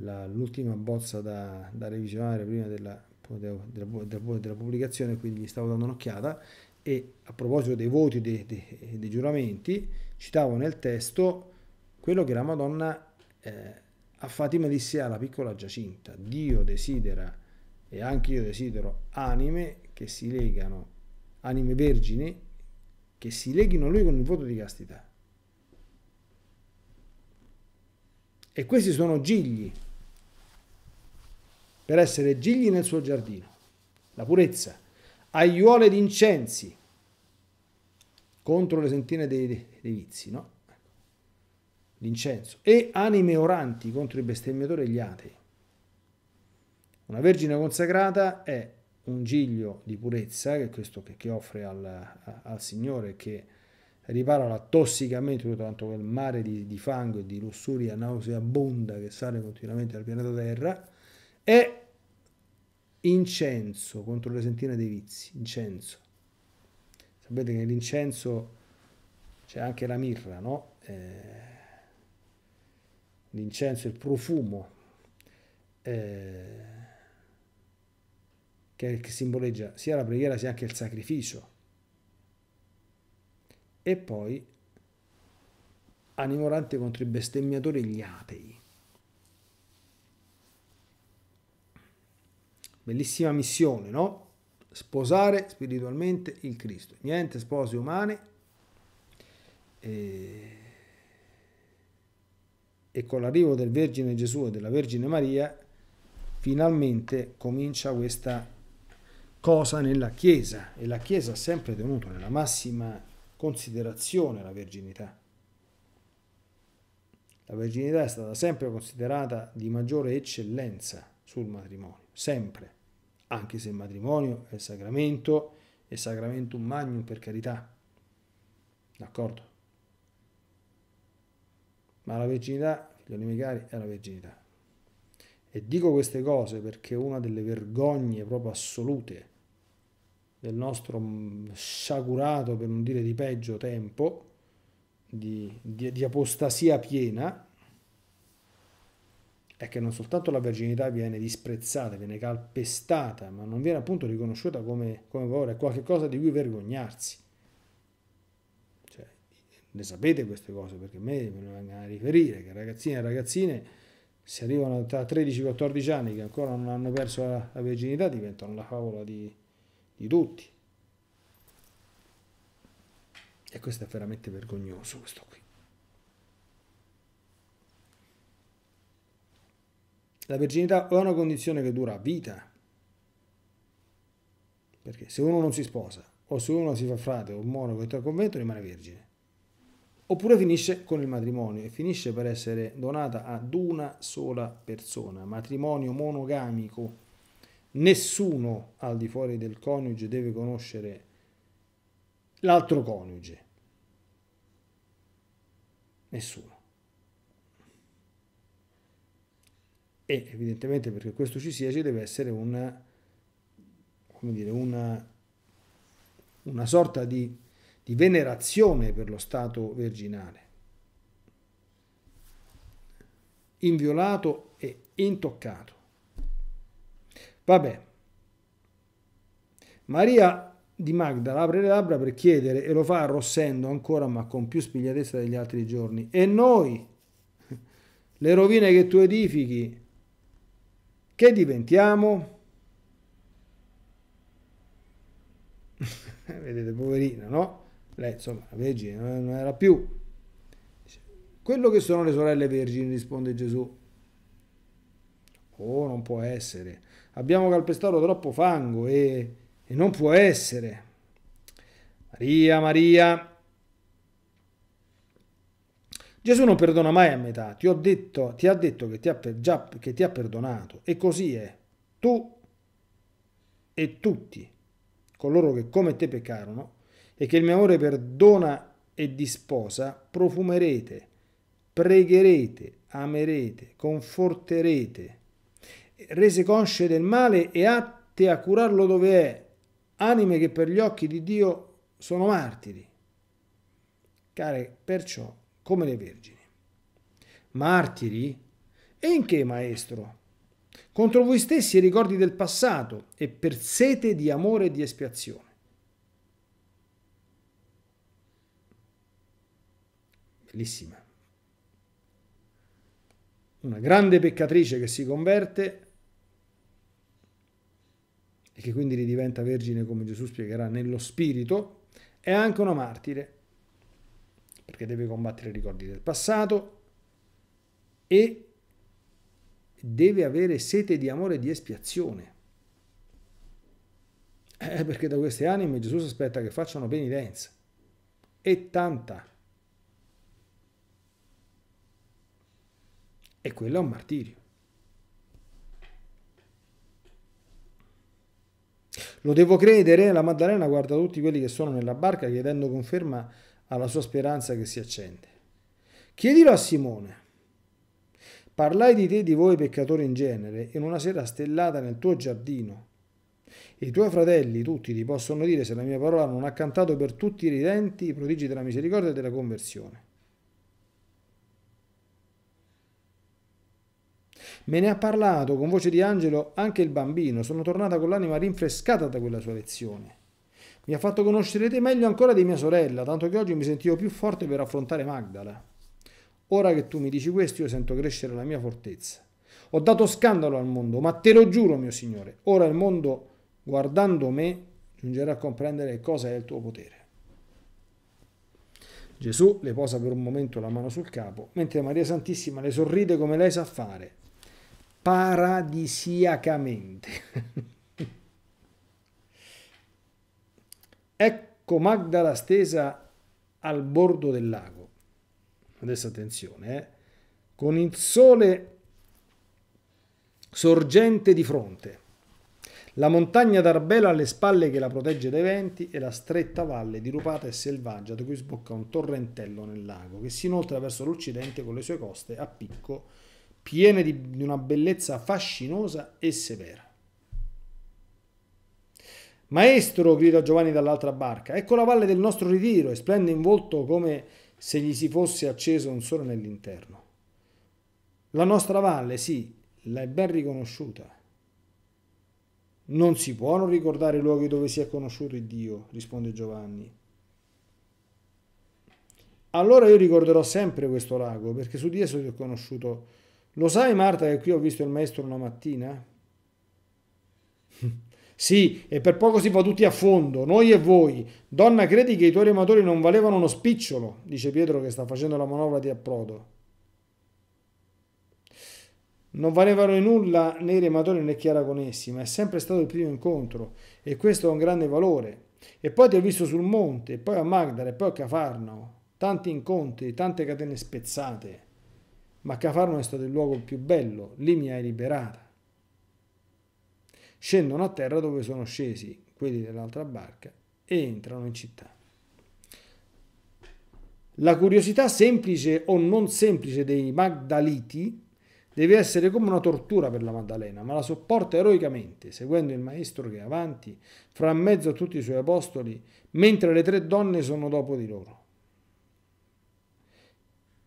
l'ultima bozza da, da, revisionare prima della, della, della, della pubblicazione, quindi gli stavo dando un'occhiata e a proposito dei voti dei, dei, dei giuramenti, citavo nel testo quello che la Madonna eh, a Fatima disse alla piccola Giacinta, Dio desidera e anche io desidero anime che si legano, anime vergini, che si leghino a lui con il voto di castità. E questi sono gigli, per essere gigli nel suo giardino, la purezza aiuole d'incensi contro le sentine dei, dei, vizi, no? L'incenso. E anime oranti contro i bestemmiatori e gli atei. Una vergine consacrata è un giglio di purezza, che è questo che, che offre al, a, al, Signore, che ripara la tossicamente tutto quanto quel mare di, di fango e di lussuria nauseabonda che sale continuamente dal pianeta Terra, è incenso contro le sentine dei Vizi, incenso. Sapete che nell'incenso c'è anche la mirra, no? Eh, l'incenso, il profumo eh, che, che simboleggia sia la preghiera sia anche il sacrificio. E poi animorante contro i bestemmiatori e gli atei. Bellissima missione, no? Sposare spiritualmente il Cristo. Niente spose umane. E e con l'arrivo del Vergine Gesù e della Vergine Maria finalmente comincia questa cosa nella Chiesa e la Chiesa ha sempre tenuto nella massima considerazione la verginità. La verginità è stata sempre considerata di maggiore eccellenza sul matrimonio, sempre, anche se il matrimonio è il sacramento, è sacramento sacramentum magnum per carità, d'accordo? Ma la virginità, figlioli miei cari, è la virginità. E dico queste cose perché una delle vergogne proprio assolute del nostro mm, sciagurato, per non dire di peggio, tempo di, di, di apostasia piena è che non soltanto la verginità viene disprezzata, viene calpestata, ma non viene appunto riconosciuta come, come valore, è qualcosa di cui vergognarsi. Cioè, ne sapete queste cose, perché a me me ne vengono a riferire, che ragazzine e ragazzine, se arrivano tra 13 14 anni che ancora non hanno perso la, la verginità, diventano la favola di, di tutti. E questo è veramente vergognoso, questo qui. La virginità è una condizione che dura vita. Perché se uno non si sposa, o se uno si fa frate o monaco e al convento, rimane vergine. Oppure finisce con il matrimonio e finisce per essere donata ad una sola persona, matrimonio monogamico. Nessuno al di fuori del coniuge deve conoscere l'altro coniuge. Nessuno. e evidentemente perché questo ci sia ci deve essere una, dire, una, una sorta di, di venerazione per lo stato virginale, inviolato e intoccato. Vabbè, Maria di Magdala apre le labbra per chiedere e lo fa arrossendo ancora ma con più spigliatezza degli altri giorni. E noi, le rovine che tu edifichi, che diventiamo? Vedete, poverina, no? Lei, insomma, la Vergine non era più. Quello che sono le sorelle vergini, risponde Gesù. Oh, non può essere. Abbiamo calpestato troppo fango e, e non può essere. Maria, Maria, Gesù non perdona mai a metà, ti, ho detto, ti ha detto che ti ha, già, che ti ha perdonato e così è. Tu e tutti coloro che come te peccarono e che il mio amore perdona e disposa, profumerete, pregherete, amerete, conforterete, rese consce del male e atte a curarlo dove è, anime che per gli occhi di Dio sono martiri. Care, perciò come le vergini. Martiri? E in che, maestro? Contro voi stessi i ricordi del passato e per sete di amore e di espiazione. Bellissima. Una grande peccatrice che si converte e che quindi ridiventa vergine, come Gesù spiegherà, nello spirito, è anche una martire perché deve combattere i ricordi del passato e deve avere sete di amore e di espiazione. Eh, perché da queste anime Gesù si aspetta che facciano penitenza. E tanta. E quello è un martirio. Lo devo credere? La Maddalena guarda tutti quelli che sono nella barca chiedendo conferma alla sua speranza che si accende. Chiedilo a Simone. Parlai di te e di voi peccatori in genere in una sera stellata nel tuo giardino. I tuoi fratelli tutti ti possono dire se la mia parola non ha cantato per tutti i ridenti i prodigi della misericordia e della conversione. Me ne ha parlato con voce di angelo anche il bambino, sono tornata con l'anima rinfrescata da quella sua lezione. Mi ha fatto conoscere te meglio ancora di mia sorella, tanto che oggi mi sentivo più forte per affrontare Magdala. Ora che tu mi dici questo, io sento crescere la mia fortezza. Ho dato scandalo al mondo, ma te lo giuro, mio Signore, ora il mondo, guardando me, giungerà a comprendere cosa è il tuo potere. Gesù le posa per un momento la mano sul capo, mentre Maria Santissima le sorride come lei sa fare, paradisiacamente. Ecco Magdala stesa al bordo del lago. Adesso attenzione, eh? con il sole sorgente di fronte, la montagna d'Arbela alle spalle che la protegge dai venti e la stretta valle dirupata e selvaggia da cui sbocca un torrentello nel lago che si inoltra verso l'occidente con le sue coste a picco piene di una bellezza fascinosa e severa. Maestro, grida Giovanni dall'altra barca, ecco la valle del nostro ritiro e splende in volto come se gli si fosse acceso un sole nell'interno. La nostra valle, sì, l'hai ben riconosciuta. Non si può non ricordare i luoghi dove si è conosciuto il Dio, risponde Giovanni. Allora io ricorderò sempre questo lago, perché su di esso ti ho conosciuto. Lo sai Marta che qui ho visto il maestro una mattina? Sì, e per poco si va tutti a fondo, noi e voi. Donna, credi che i tuoi rematori non valevano uno spicciolo? Dice Pietro che sta facendo la manovra di approdo. Non valevano nulla né i rematori né Chiara con essi, ma è sempre stato il primo incontro e questo ha un grande valore. E poi ti ho visto sul monte, poi a Magdala e poi a Cafarno. Tanti incontri, tante catene spezzate. Ma Cafarno è stato il luogo più bello, lì mi hai liberata scendono a terra dove sono scesi quelli dell'altra barca e entrano in città. La curiosità semplice o non semplice dei Magdaliti deve essere come una tortura per la Maddalena, ma la sopporta eroicamente, seguendo il maestro che è avanti, fra mezzo a tutti i suoi apostoli, mentre le tre donne sono dopo di loro.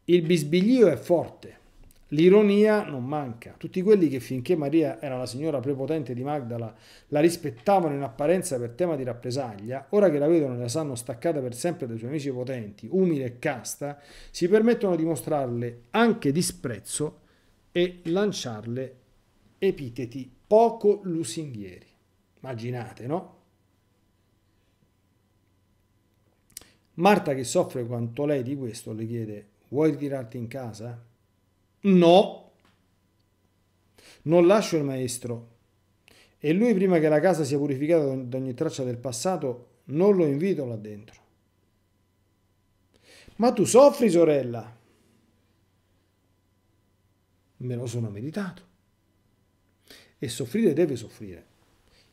Il bisbiglio è forte, L'ironia non manca. Tutti quelli che finché Maria era la signora prepotente di Magdala la rispettavano in apparenza per tema di rappresaglia, ora che la vedono e la sanno staccata per sempre dai suoi amici potenti, umile e casta, si permettono di mostrarle anche disprezzo e lanciarle epiteti poco lusinghieri. Immaginate, no? Marta che soffre quanto lei di questo le chiede, vuoi tirarti in casa? No, non lascio il maestro. E lui, prima che la casa sia purificata da ogni traccia del passato, non lo invito là dentro. Ma tu soffri, sorella? Me lo sono meditato. E soffrire deve soffrire.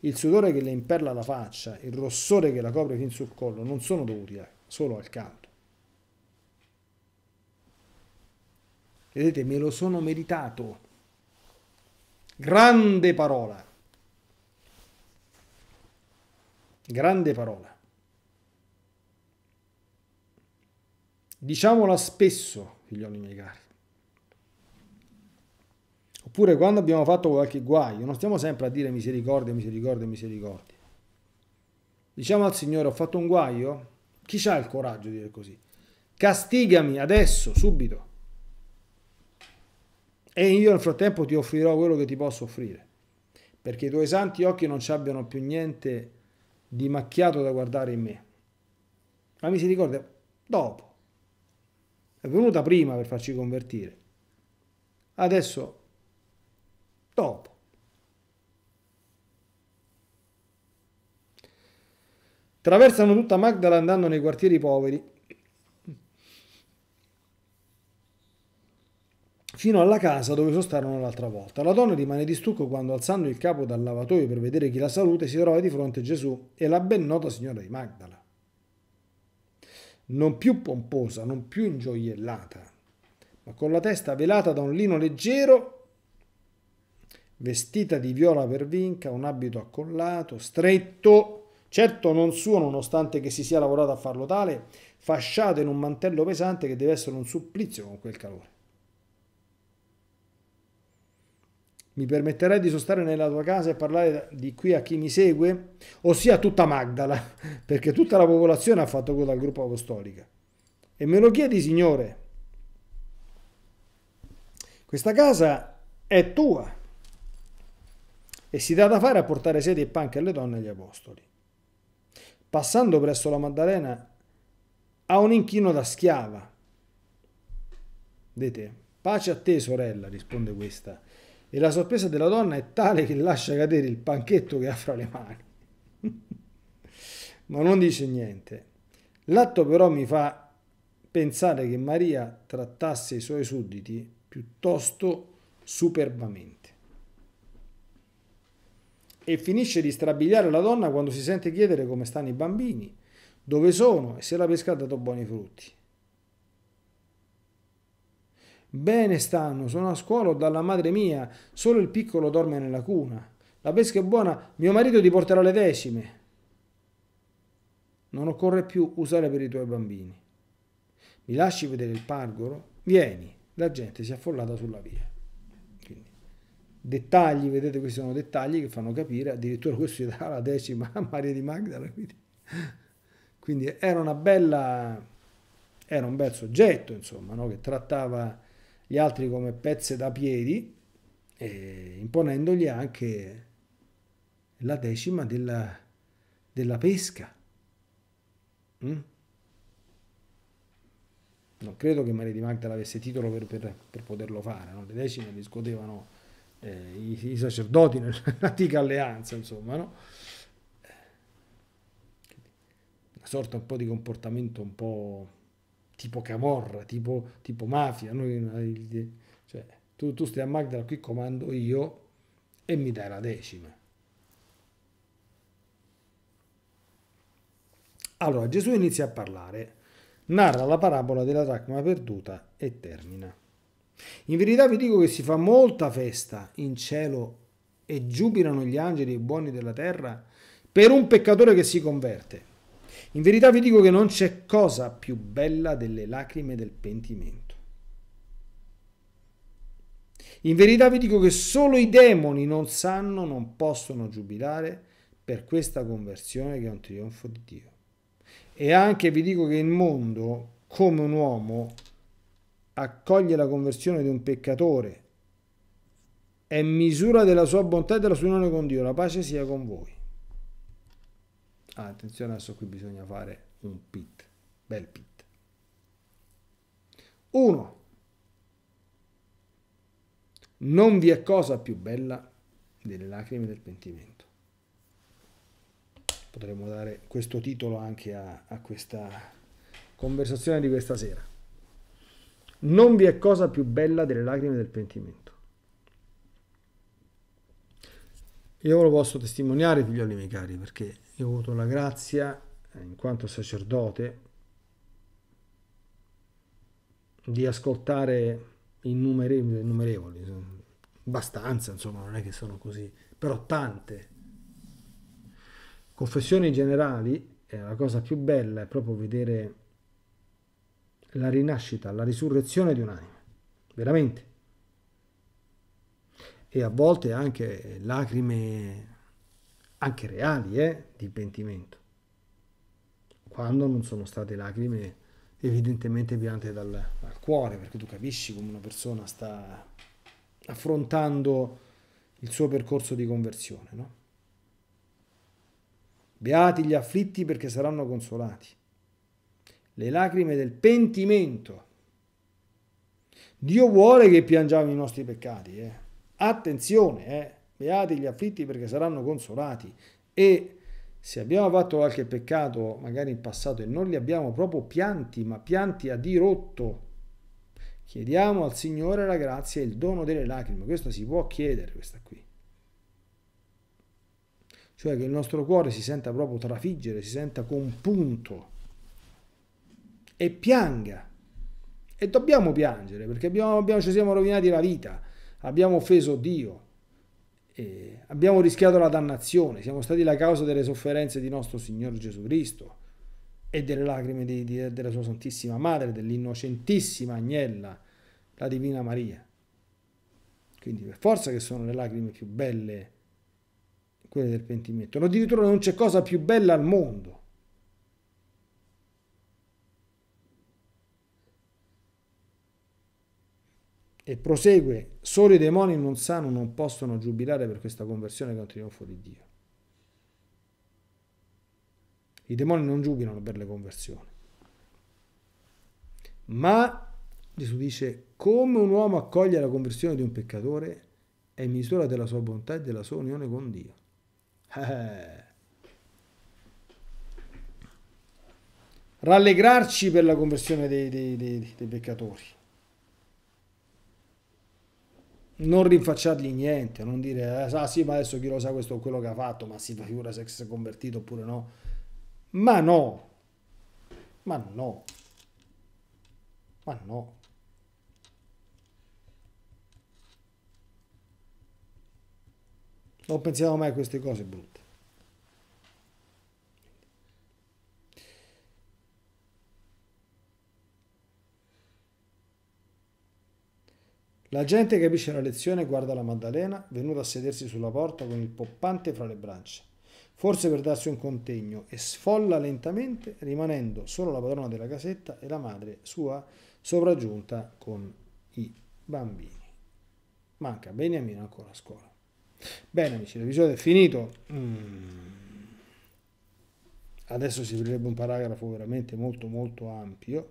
Il sudore che le imperla la faccia, il rossore che la copre fin sul collo non sono dovuti eh, solo al caldo Vedete, me lo sono meritato. Grande parola. Grande parola. Diciamola spesso, figlioli miei cari. Oppure quando abbiamo fatto qualche guaio, non stiamo sempre a dire misericordia, misericordia, misericordia. Diciamo al Signore, ho fatto un guaio? Chi ha il coraggio di dire così? Castigami adesso, subito e io nel frattempo ti offrirò quello che ti posso offrire, perché i tuoi santi occhi non ci abbiano più niente di macchiato da guardare in me. La misericordia dopo. È venuta prima per farci convertire. Adesso dopo. Traversano tutta Magdala andando nei quartieri poveri fino alla casa dove sostarono l'altra volta. La donna rimane di stucco quando, alzando il capo dal lavatoio per vedere chi la salute, si trova di fronte a Gesù e la ben nota signora di Magdala. Non più pomposa, non più ingioiellata, ma con la testa velata da un lino leggero vestita di viola pervinca, un abito accollato, stretto, certo non suo nonostante che si sia lavorato a farlo tale, fasciato in un mantello pesante che deve essere un supplizio con quel calore. Mi permetterai di sostare nella tua casa e parlare di qui a chi mi segue? Ossia tutta Magdala, perché tutta la popolazione ha fatto coda al gruppo apostolica. E me lo chiedi, Signore. Questa casa è tua e si dà da fare a portare sedie e panche alle donne e agli apostoli. Passando presso la Maddalena ha un inchino da schiava. Vedete? Pace a te, sorella, risponde questa e la sorpresa della donna è tale che lascia cadere il panchetto che ha fra le mani. Ma non dice niente. L'atto però mi fa pensare che Maria trattasse i suoi sudditi piuttosto superbamente. E finisce di strabiliare la donna quando si sente chiedere come stanno i bambini, dove sono e se la pesca ha dato buoni frutti. Bene stanno, sono a scuola dalla madre mia, solo il piccolo dorme nella cuna. La pesca è buona, mio marito ti porterà le decime. Non occorre più usare per i tuoi bambini. Mi lasci vedere il pargolo? Vieni, la gente si è affollata sulla via. Quindi, dettagli, vedete questi sono dettagli che fanno capire, addirittura questo gli dà la decima a Maria di Magdala. Quindi, quindi era una bella, era un bel soggetto, insomma, no? che trattava gli altri come pezze da piedi, e imponendogli anche la decima della, della pesca. Mm? Non credo che Maria di Magdala avesse titolo per, per, per poterlo fare, no? le decime discutevano eh, i, i, sacerdoti nell'antica alleanza, insomma, no? una sorta un po' di comportamento un po' tipo camorra, tipo, tipo mafia. Noi, eh, cioè, tu, tu stai a Magdala, qui comando io e mi dai la decima. Allora Gesù inizia a parlare, narra la parabola della dracma perduta e termina. In verità vi dico che si fa molta festa in cielo e giubilano gli angeli buoni della terra per un peccatore che si converte. In verità vi dico che non c'è cosa più bella delle lacrime del pentimento. In verità vi dico che solo i demoni non sanno, non possono giubilare per questa conversione che è un trionfo di Dio. E anche vi dico che il mondo, come un uomo, accoglie la conversione di un peccatore. È misura della sua bontà e della sua unione con Dio. La pace sia con voi. Ah, attenzione, adesso qui bisogna fare un pit, bel pit. 1. Non vi è cosa più bella delle lacrime del pentimento. Potremmo dare questo titolo anche a, a questa conversazione di questa sera. Non vi è cosa più bella delle lacrime del pentimento. Io ve lo posso testimoniare, figlioli miei cari, perché io ho avuto la grazia, eh, in quanto sacerdote, di ascoltare innumerevoli, innumerevoli, abbastanza, insomma, non è che sono così, però tante confessioni generali, eh, la cosa più bella è proprio vedere la rinascita, la risurrezione di un'anima, veramente. E a volte anche lacrime anche reali, eh, di pentimento, quando non sono state lacrime evidentemente piante dal, dal cuore, perché tu capisci come una persona sta affrontando il suo percorso di conversione, no? Beati gli afflitti perché saranno consolati. Le lacrime del pentimento. Dio vuole che piangiamo i nostri peccati. Eh. Attenzione, eh. Beati gli afflitti perché saranno consolati. E se abbiamo fatto qualche peccato, magari in passato, e non li abbiamo proprio pianti, ma pianti a dirotto, chiediamo al Signore la grazia e il dono delle lacrime. Questo si può chiedere, questa qui. Cioè che il nostro cuore si senta proprio trafiggere, si senta compunto e pianga. E dobbiamo piangere perché abbiamo, abbiamo, ci siamo rovinati la vita, abbiamo offeso Dio, eh, abbiamo rischiato la dannazione, siamo stati la causa delle sofferenze di nostro Signore Gesù Cristo e delle lacrime di, di, della sua Santissima Madre, dell'innocentissima agnella, la Divina Maria. Quindi per forza che sono le lacrime più belle, quelle del pentimento. addirittura non c'è cosa più bella al mondo E prosegue, solo i demoni non sanno, non possono giubilare per questa conversione che è un trionfo di Dio. I demoni non giubilano per le conversioni. Ma Gesù dice, come un uomo accoglie la conversione di un peccatore è misura della sua bontà e della sua unione con Dio. Eh. Rallegrarci per la conversione dei, dei, dei, dei peccatori non rinfacciargli niente, non dire eh, ah sì ma adesso chi lo sa questo è quello che ha fatto, ma si fa figura se si è convertito oppure no. Ma no, ma no, ma no. Non pensiamo mai a queste cose brutte. La gente capisce una lezione e guarda la Maddalena, venuta a sedersi sulla porta con il poppante fra le braccia, forse per darsi un contegno, e sfolla lentamente, rimanendo solo la padrona della casetta e la madre sua sopraggiunta con i bambini. Manca Beniamino ancora a scuola. Bene amici, l'episodio è finito. Mm. Adesso si aprirebbe un paragrafo veramente molto molto ampio,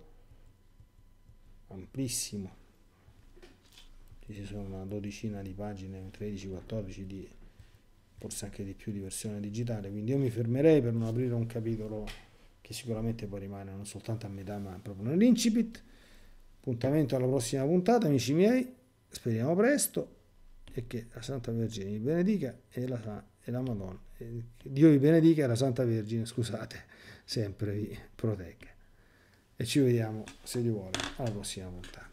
amplissimo ci sono una dodicina di pagine, 13-14 di forse anche di più di versione digitale, quindi io mi fermerei per non aprire un capitolo che sicuramente poi rimane non soltanto a metà ma proprio nell'incipit. Appuntamento alla prossima puntata, amici miei, speriamo presto e che la Santa Vergine vi benedica e la, e la Madonna, e Dio vi benedica e la Santa Vergine, scusate, sempre vi protegga. E ci vediamo, se Dio vuole, alla prossima puntata.